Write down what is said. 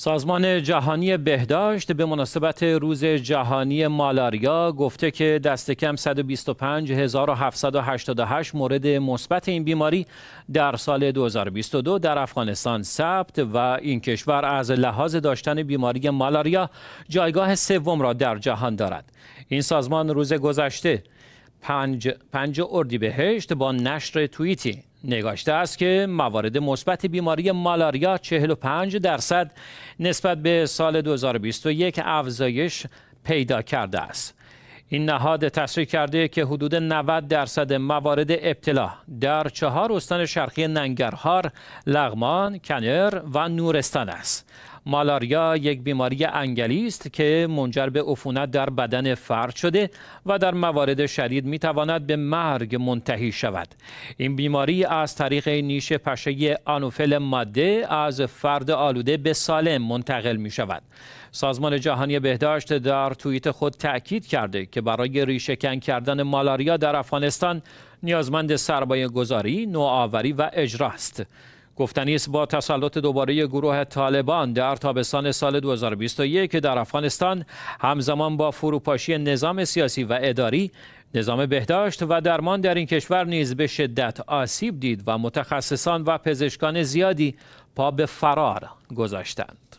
سازمان جهانی بهداشت به مناسبت روز جهانی مالاریا گفته که دست کم 125788 مورد مثبت این بیماری در سال 2022 در افغانستان ثبت و این کشور از لحاظ داشتن بیماری مالاریا جایگاه سوم را در جهان دارد. این سازمان روز گذشته پنج, پنج بهشت با نشر توییتی نگاشته است که موارد مثبت بیماری مالاریا 45 درصد نسبت به سال 2021 افزایش پیدا کرده است. این نهاد تصریح کرده که حدود 90 درصد موارد ابتلا در چهار استان شرقی ننگرهار، لغمان، کنر و نورستان است. مالاریا یک بیماری انگلی است که منجر به عفونت در بدن فرد شده و در موارد شدید می تواند به مرگ منتهی شود این بیماری از طریق نیش پشه آنوفل ماده از فرد آلوده به سالم منتقل می شود سازمان جهانی بهداشت در توییت خود تاکید کرده که برای ریشهکن کردن مالاریا در افغانستان نیازمند سرمایه گذاری، نوآوری و اجرا است. گفتنی است با تسلط دوباره گروه طالبان در تابستان سال 2021 که در افغانستان همزمان با فروپاشی نظام سیاسی و اداری نظام بهداشت و درمان در این کشور نیز به شدت آسیب دید و متخصصان و پزشکان زیادی پا به فرار گذاشتند.